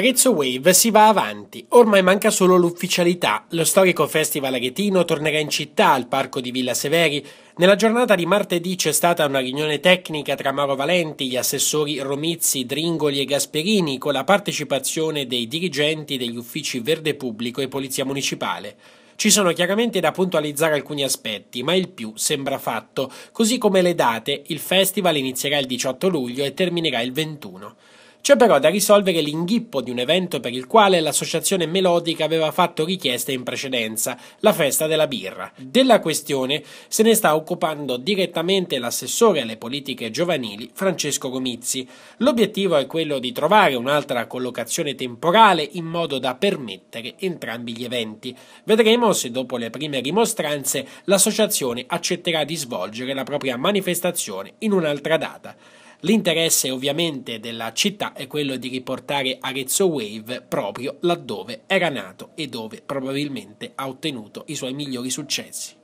Arezzo Wave si va avanti, ormai manca solo l'ufficialità. Lo storico festival aretino tornerà in città al parco di Villa Severi. Nella giornata di martedì c'è stata una riunione tecnica tra Mauro Valenti, gli assessori Romizzi, Dringoli e Gasperini con la partecipazione dei dirigenti degli uffici Verde Pubblico e Polizia Municipale. Ci sono chiaramente da puntualizzare alcuni aspetti, ma il più sembra fatto, così come le date, il festival inizierà il 18 luglio e terminerà il 21. C'è però da risolvere l'inghippo di un evento per il quale l'associazione melodica aveva fatto richiesta in precedenza, la festa della birra. Della questione se ne sta occupando direttamente l'assessore alle politiche giovanili Francesco Gomizzi. L'obiettivo è quello di trovare un'altra collocazione temporale in modo da permettere entrambi gli eventi. Vedremo se dopo le prime rimostranze l'associazione accetterà di svolgere la propria manifestazione in un'altra data. L'interesse ovviamente della città è quello di riportare Arezzo Wave proprio laddove era nato e dove probabilmente ha ottenuto i suoi migliori successi.